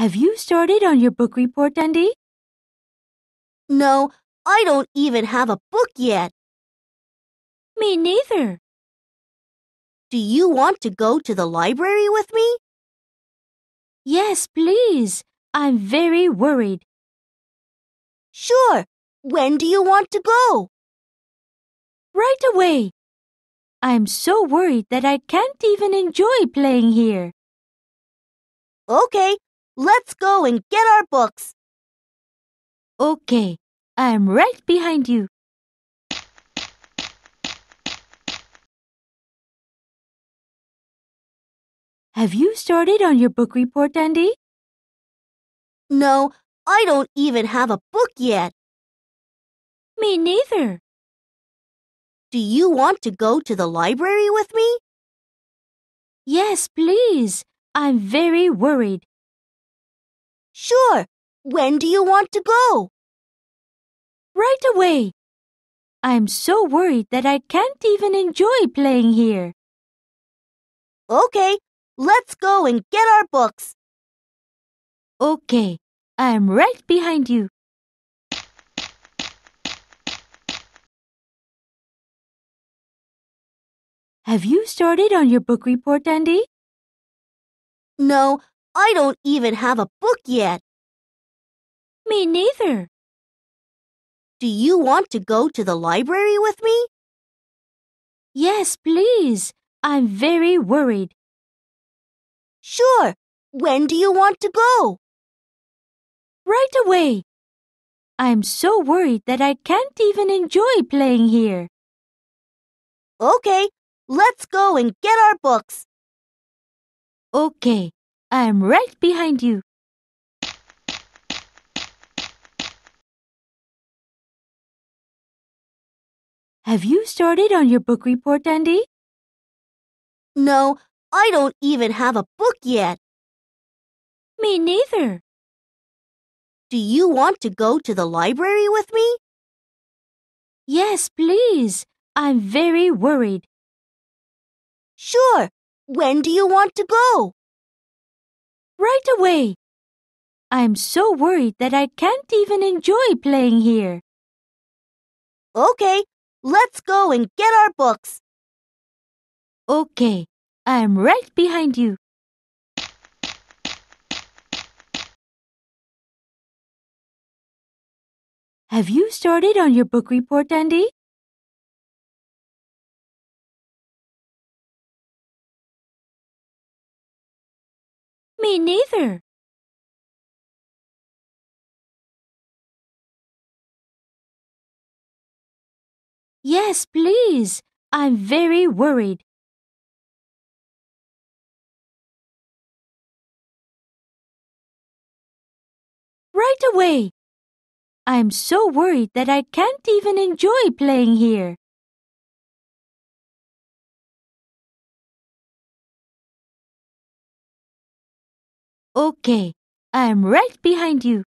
Have you started on your book report, Dundee? No, I don't even have a book yet. Me neither. Do you want to go to the library with me? Yes, please. I'm very worried. Sure. When do you want to go? Right away. I'm so worried that I can't even enjoy playing here. Okay, Let's go and get our books. Okay, I'm right behind you. Have you started on your book report, Dundee? No, I don't even have a book yet. Me neither. Do you want to go to the library with me? Yes, please. I'm very worried. Sure. When do you want to go? Right away. I'm so worried that I can't even enjoy playing here. Okay, let's go and get our books. Okay, I'm right behind you. Have you started on your book report, Andy? No, I don't even have a book yet. Me neither. Do you want to go to the library with me? Yes, please. I'm very worried. Sure. When do you want to go? Right away. I'm so worried that I can't even enjoy playing here. Okay, let's go and get our books. Okay. I'm right behind you. Have you started on your book report, Dundee? No, I don't even have a book yet. Me neither. Do you want to go to the library with me? Yes, please. I'm very worried. Sure. When do you want to go? right away. I'm so worried that I can't even enjoy playing here. Okay, let's go and get our books. Okay, I'm right behind you. Have you started on your book report, Andy? Me neither. Yes, please. I'm very worried. Right away. I'm so worried that I can't even enjoy playing here. Okay, I'm right behind you.